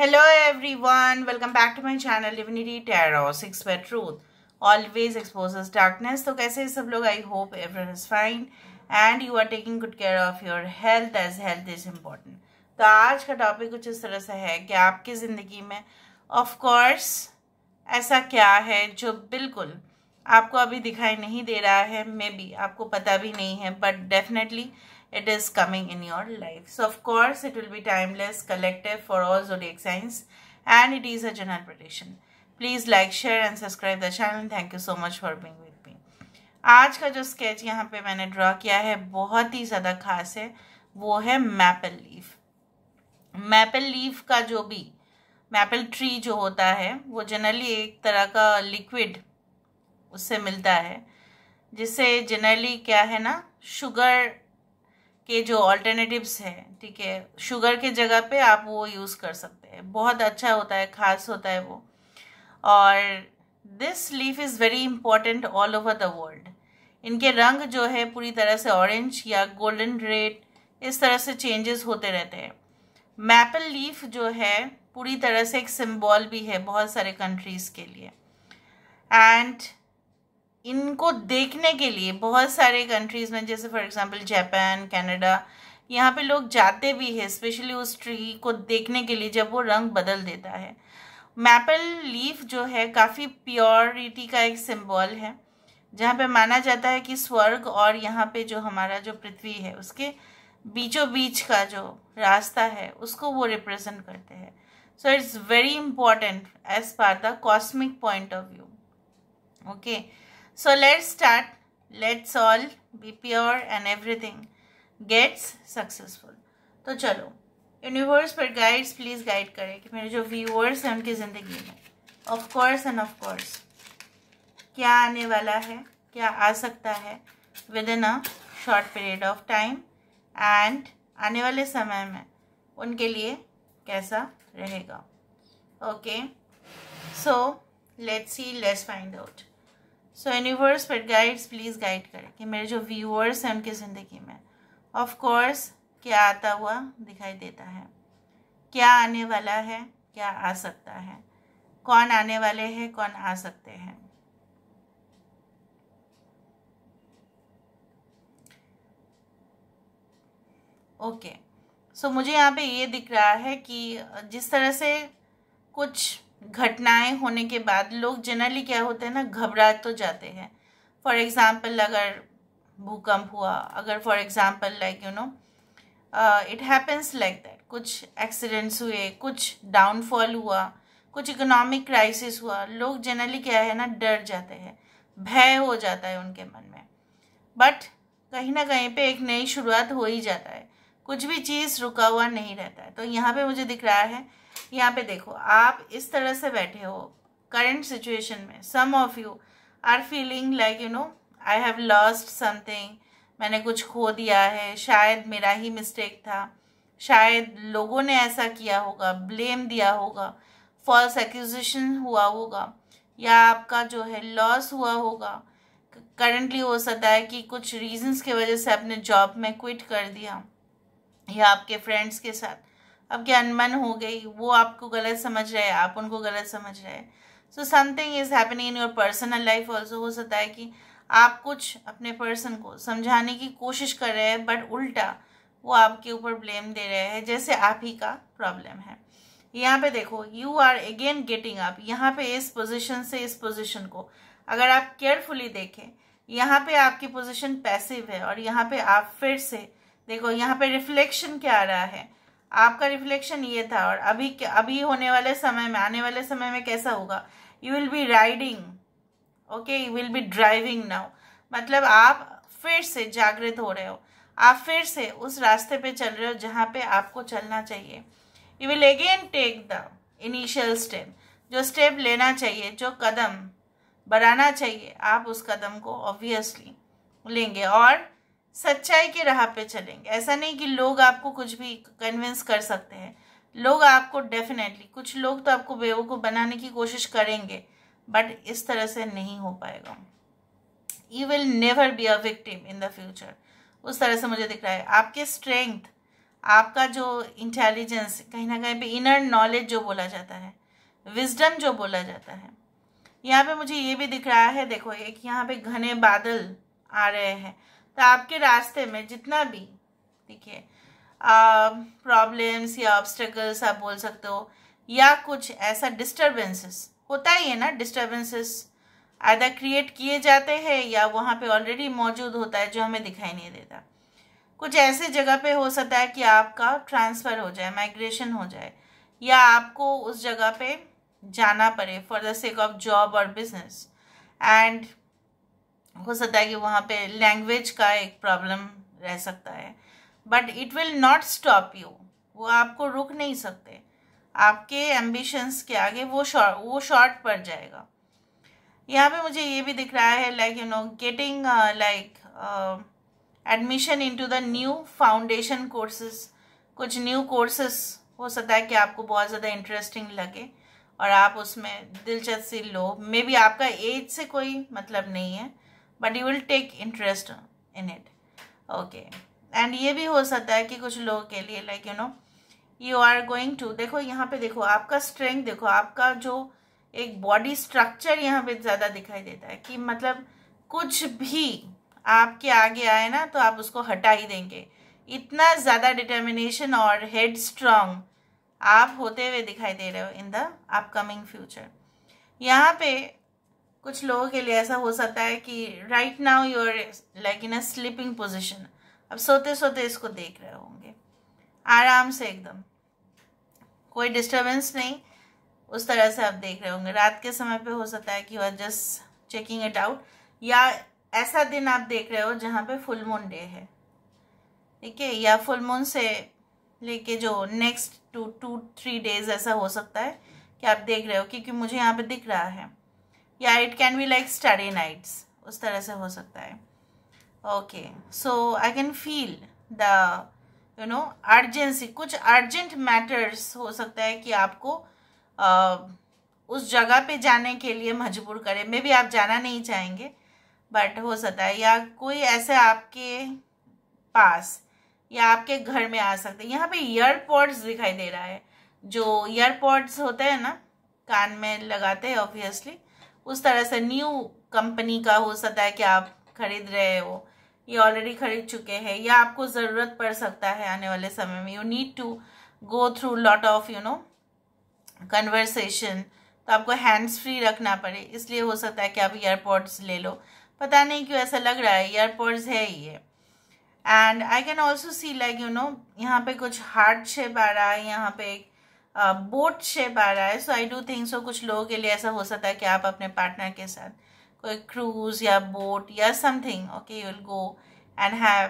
Hello everyone welcome back to my channel Tarot, 6 Where Truth. तो कैसे सब लोग I hope everyone is fine and you are taking good care of your health as health is important तो आज का topic कुछ इस तरह से है कि आपकी ज़िंदगी में ऑफकोर्स ऐसा क्या है जो बिल्कुल आपको अभी दिखाई नहीं दे रहा है मे बी आपको पता भी नहीं है but definitely it is coming in your life so of course it will be timeless collective for all जो science and it is a general prediction please like share and subscribe the channel thank you so much for being with me आज का जो sketch यहाँ पे मैंने draw किया है बहुत ही ज्यादा खास है वो है मैपल लीव मैपल लीव का जो भी मैपल ट्री जो होता है वो जनरली एक तरह का लिक्विड उससे मिलता है जिससे जनरली क्या है ना शुगर के जो ऑल्टरनेटिव्स हैं ठीक है शुगर के जगह पे आप वो यूज़ कर सकते हैं बहुत अच्छा होता है खास होता है वो और this leaf is very important all over the world इनके रंग जो है पूरी तरह से ऑरेंज या गोल्डन रेड इस तरह से चेंजेस होते रहते हैं मैपल लीफ जो है पूरी तरह से एक सिंबल भी है बहुत सारे कंट्रीज़ के लिए एंड इनको देखने के लिए बहुत सारे कंट्रीज़ में जैसे फॉर एग्जांपल जापान कनाडा यहाँ पे लोग जाते भी हैं स्पेशली उस ट्री को देखने के लिए जब वो रंग बदल देता है मैपल लीफ जो है काफ़ी प्योरिटी का एक सिंबल है जहाँ पे माना जाता है कि स्वर्ग और यहाँ पे जो हमारा जो पृथ्वी है उसके बीचों बीच का जो रास्ता है उसको वो रिप्रजेंट करते हैं so it's very important as per the cosmic point of view okay So let's start. Let's all be pure and everything gets successful. तो चलो यूनिवर्स पर गाइड्स प्लीज़ गाइड करें कि मेरे जो व्यूअर्स हैं उनकी ज़िंदगी में of course and of course क्या आने वाला है क्या आ सकता है within a short period of time and आने वाले समय में उनके लिए कैसा रहेगा okay so let's see let's find out so universe फिर गाइड्स प्लीज़ गाइड करें कि मेरे जो व्यूअर्स हैं उनकी ज़िंदगी में ऑफ कोर्स क्या आता हुआ दिखाई देता है क्या आने वाला है क्या आ सकता है कौन आने वाले हैं कौन आ सकते हैं ओके okay. सो so, मुझे यहाँ पे ये दिख रहा है कि जिस तरह से कुछ घटनाएं होने के बाद लोग जनरली क्या होते हैं ना घबरा तो जाते हैं फॉर एग्ज़ाम्पल अगर भूकंप हुआ अगर for example like you know it happens like that कुछ एक्सीडेंट्स हुए कुछ डाउनफॉल हुआ कुछ इकोनॉमिक क्राइसिस हुआ लोग जनरली क्या है ना डर जाते हैं भय हो जाता है उनके मन में बट कहीं ना कहीं पे एक नई शुरुआत हो ही जाता है कुछ भी चीज़ रुका हुआ नहीं रहता है तो यहाँ पे मुझे दिख रहा है यहाँ पे देखो आप इस तरह से बैठे हो करंट सिचुएशन में some of you are feeling like you know I have lost something मैंने कुछ खो दिया है शायद मेरा ही मिस्टेक था शायद लोगों ने ऐसा किया होगा ब्लेम दिया होगा फॉल्स एक्यूजिशन हुआ होगा या आपका जो है लॉस हुआ होगा करंटली हो सकता है कि कुछ रीजंस की वजह से आपने जॉब में क्विट कर दिया या आपके फ्रेंड्स के साथ अब ज्ञानमन अनमन हो गई वो आपको गलत समझ रहे हैं आप उनको गलत समझ रहे हैं so something is happening in your personal life also हो सकता है कि आप कुछ अपने पर्सन को समझाने की कोशिश कर रहे हैं बट उल्टा वो आपके ऊपर ब्लेम दे रहे हैं जैसे आप ही का प्रॉब्लम है यहाँ पे देखो you are again getting up यहाँ पे इस पोजिशन से इस पोजिशन को अगर आप केयरफुली देखें यहाँ पे आपकी पोजिशन पैसिव है और यहाँ पे आप फिर से देखो यहाँ पे रिफ्लेक्शन क्या आ रहा है आपका रिफ्लेक्शन ये था और अभी अभी होने वाले समय में आने वाले समय में कैसा होगा you will be riding okay you will be driving now मतलब आप फिर से जागृत हो रहे हो आप फिर से उस रास्ते पे चल रहे हो जहाँ पे आपको चलना चाहिए you will again take the initial step जो स्टेप लेना चाहिए जो कदम बढ़ाना चाहिए आप उस कदम को ऑब्वियसली लेंगे और सच्चाई के राह पे चलेंगे ऐसा नहीं कि लोग आपको कुछ भी कन्विंस कर सकते हैं लोग आपको डेफिनेटली कुछ लोग तो आपको बेवकूफ़ बनाने की कोशिश करेंगे बट इस तरह से नहीं हो पाएगा you will never be a victim in the future उस तरह से मुझे दिख रहा है आपके स्ट्रेंथ आपका जो इंटेलिजेंस कहीं ना कहीं पे इनर नॉलेज जो बोला जाता है विजडम जो बोला जाता है यहाँ पे मुझे ये भी दिख रहा है देखो एक यहाँ पे घने बादल आ रहे हैं तो आपके रास्ते में जितना भी देखिए प्रॉब्लम्स या ऑब्स्टेकल्स आप बोल सकते हो या कुछ ऐसा डिस्टर्बेंसेस होता ही है ना डिस्टर्बेंसेस आधा क्रिएट किए जाते हैं या वहाँ पे ऑलरेडी मौजूद होता है जो हमें दिखाई नहीं देता कुछ ऐसे जगह पे हो सकता है कि आपका ट्रांसफ़र हो जाए माइग्रेशन हो जाए या आपको उस जगह पे जाना पड़े for the sake of job और बिजनेस एंड हो सकता है कि वहाँ पे लैंग्वेज का एक प्रॉब्लम रह सकता है but it will not stop you वो आपको रुक नहीं सकते आपके एम्बिशंस के आगे वो शॉर्ट वो शॉर्ट पड़ जाएगा यहाँ पे मुझे ये भी दिख रहा है like you know getting like admission into the new foundation courses कुछ न्यू कोर्सेस हो सकता है कि आपको बहुत ज़्यादा इंटरेस्टिंग लगे और आप उसमें दिलचस्पी लो मे बी आपका एज से कोई मतलब नहीं है but you will take interest in it okay and ये भी हो सकता है कि कुछ लोगों के लिए like you know you are going to देखो यहाँ पे देखो आपका स्ट्रेंथ देखो आपका जो एक बॉडी स्ट्रक्चर यहाँ पे ज़्यादा दिखाई देता है कि मतलब कुछ भी आपके आगे आए ना तो आप उसको हटा ही देंगे इतना ज़्यादा डिटर्मिनेशन और हेड स्ट्रांग आप होते हुए दिखाई दे रहे हो इन द अपकमिंग फ्यूचर यहाँ पे कुछ लोगों के लिए ऐसा हो सकता है कि right now you are like in a sleeping position अब सोते सोते इसको देख रहे होंगे आराम से एकदम कोई डिस्टर्बेंस नहीं उस तरह से आप देख रहे होंगे रात के समय पे हो सकता है कि you are just checking it out या ऐसा दिन आप देख रहे हो जहाँ पे फुल मून डे है ठीक है या फुल मून से लेके जो next two two three days ऐसा हो सकता है कि आप देख रहे हो क्योंकि मुझे यहाँ पे दिख रहा है या it can be like study nights उस तरह से हो सकता है okay so I can feel the you know urgency कुछ अर्जेंट मैटर्स हो सकता है कि आपको uh, उस जगह पे जाने के लिए मजबूर करें मे भी आप जाना नहीं चाहेंगे बट हो सकता है या कोई ऐसे आपके पास या आपके घर में आ सकते हैं यहाँ पे ईयरपॉड्स दिखाई दे रहा है जो ईयरपॉड्स होते हैं ना कान में लगाते हैं ऑब्वियसली उस तरह से न्यू कंपनी का हो सकता है कि आप खरीद रहे हो ये ऑलरेडी खरीद चुके हैं या आपको ज़रूरत पड़ सकता है आने वाले समय में you need to go through lot of you know conversation तो आपको हैंड्स फ्री रखना पड़े इसलिए हो सकता है कि आप एयरपोर्ट्स ले लो पता नहीं क्यों ऐसा लग रहा है एयरपोर्ट्स है ये and I can also see like you know यहाँ पे कुछ हार्ट शेप आ रहा है यहाँ पे एक बोट शेप आ रहा है सो आई डू थिंक सो कुछ लोगों के लिए ऐसा हो सकता है कि आप अपने पार्टनर के साथ कोई क्रूज या बोट या something okay you will go and have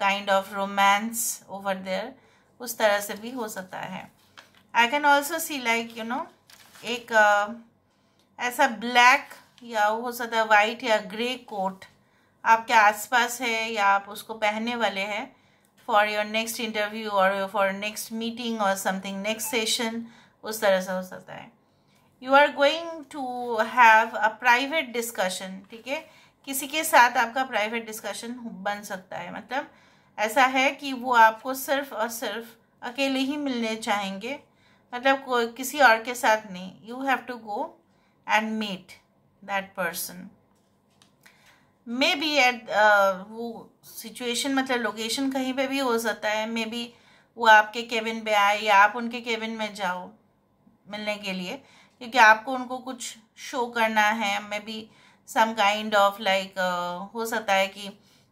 kind of romance over there उस तरह से भी हो सकता है I can also see like you know एक uh, ऐसा ब्लैक या हो सकता है वाइट या ग्रे कोट आपके आसपास है या आप उसको पहनने वाले हैं फॉर योर नेक्स्ट इंटरव्यू और फॉर नेक्स्ट मीटिंग और समथिंग नेक्स्ट सेशन उस तरह से हो सकता है you are going to have a private discussion ठीक है किसी के साथ आपका प्राइवेट डिस्कशन बन सकता है मतलब ऐसा है कि वो आपको सिर्फ और सिर्फ अकेले ही मिलने चाहेंगे मतलब किसी और के साथ नहीं you have to go and meet that person maybe at वो सिचुएशन मतलब लोकेशन कहीं पे भी हो सकता है मे बी वो आपके केबिन पे आए या आप उनके केबिन में जाओ मिलने के लिए क्योंकि आपको उनको कुछ शो करना है maybe some kind of like हो सकता है कि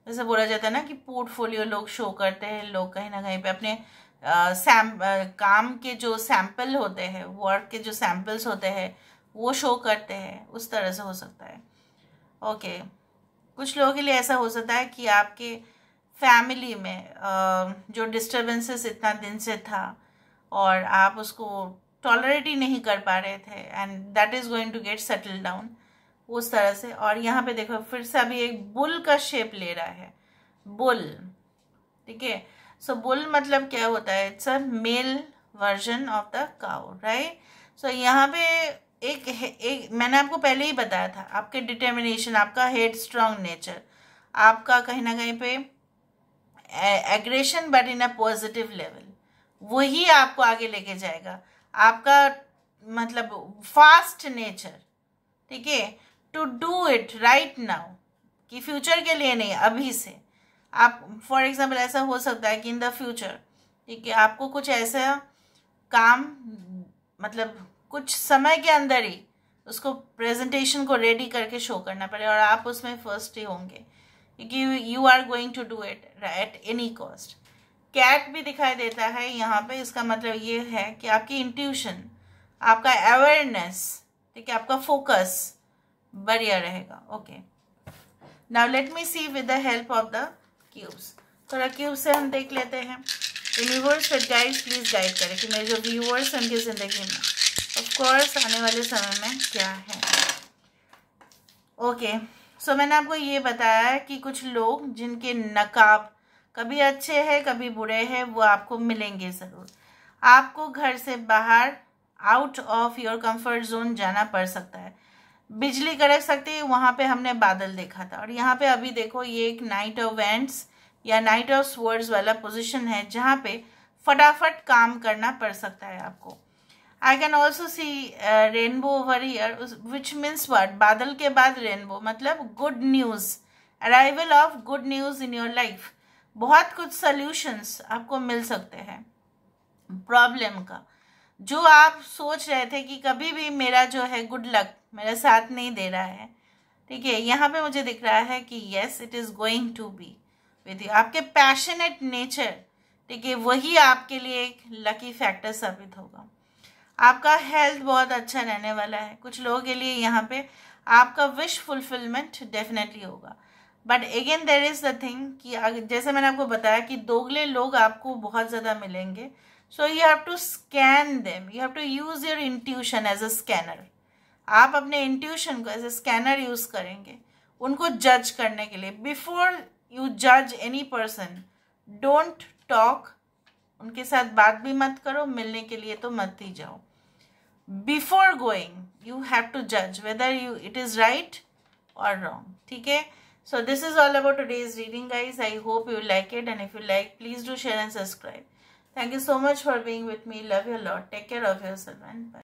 जैसे बोला जाता है ना कि पोर्टफोलियो लोग शो करते हैं लोग कहीं ना कहीं पे अपने सैम uh, सैम uh, काम के जो सैम्पल होते हैं वर्क के जो सैम्पल्स होते हैं वो शो करते हैं उस तरह से हो सकता है ओके okay. कुछ लोगों के लिए ऐसा हो सकता है कि आपके फैमिली में जो डिस्टर्बेंसेस इतना दिन से था और आप उसको टॉलरेट ही नहीं कर पा रहे थे and that is going to get settle down उस तरह से और यहाँ पे देखो फिर से अभी एक बुल का शेप ले रहा है बुल ठीक है सो बुल मतलब क्या होता है it's a male version of the cow right so यहाँ पे एक, एक मैंने आपको पहले ही बताया था आपके डिटर्मिनेशन आपका हेड स्ट्रांग नेचर आपका कहीं ना कहीं पे aggression but in a positive level वही आपको आगे लेके जाएगा आपका मतलब फास्ट नेचर ठीक है to do it right now कि फ्यूचर के लिए नहीं अभी से आप फॉर एग्जांपल ऐसा हो सकता है कि इन द फ्यूचर ठीक है आपको कुछ ऐसा काम मतलब कुछ समय के अंदर ही उसको प्रेजेंटेशन को रेडी करके शो करना पड़े और आप उसमें फर्स्ट ही होंगे क्योंकि you are going to do it at any cost cat भी दिखाई देता है यहाँ पे इसका मतलब ये है कि आपकी इंट्यूशन आपका अवेयरनेस ठीक है आपका फोकस बढ़िया रहेगा okay now let me see with the help of the cubes थोड़ा क्यूब से हम देख लेते हैं यूनिवर्स फिर गाइड प्लीज़ गाइड करें कि मेरे जो व्यूवर्स हैं उनकी ज़िंदगी में ऑफकोर्स आने वाले समय में क्या है ओके सो मैंने आपको ये बताया कि कुछ लोग जिनके नकाब कभी अच्छे हैं कभी बुरे हैं वो आपको मिलेंगे ज़रूर आपको घर से बाहर out of your comfort zone जाना पड़ सकता है बिजली कड़क सकती है वहाँ पे हमने बादल देखा था और यहाँ पे अभी देखो ये एक नाइट ऑफ वेंट्स या नाइट ऑफ स्वर्ड्स वाला पोजीशन है जहाँ पे फटाफट काम करना पड़ सकता है आपको I can also see rainbow over here which means word बादल के बाद रेनबो मतलब good news arrival of good news in your life बहुत कुछ सोल्यूशंस आपको मिल सकते हैं प्रॉब्लम का जो आप सोच रहे थे कि कभी भी मेरा जो है गुड लक मेरा साथ नहीं दे रहा है ठीक है यहाँ पे मुझे दिख रहा है कि yes it is going to be with you आपके पैशनेट नेचर ठीक है वही आपके लिए एक लकी फैक्टर साबित होगा आपका हेल्थ बहुत अच्छा रहने वाला है कुछ लोगों के लिए यहाँ पे आपका विश फुलफिलमेंट डेफिनेटली होगा but again there is the thing कि जैसे मैंने आपको बताया कि दोगले लोग आपको बहुत ज़्यादा मिलेंगे so you have to scan them you have to use your intuition as a scanner आप अपने इंट्यूशन को एज ए स्कैनर यूज़ करेंगे उनको जज करने के लिए बिफोर यू जज एनी पर्सन डोंट टॉक उनके साथ बात भी मत करो मिलने के लिए तो मत ही जाओ before going you have to जज whether you it is right और रॉन्ग ठीक है so this is all about today's reading guys I hope you like it and if you like please do share and subscribe thank you so much for being with me love your lot take care of yourself and bye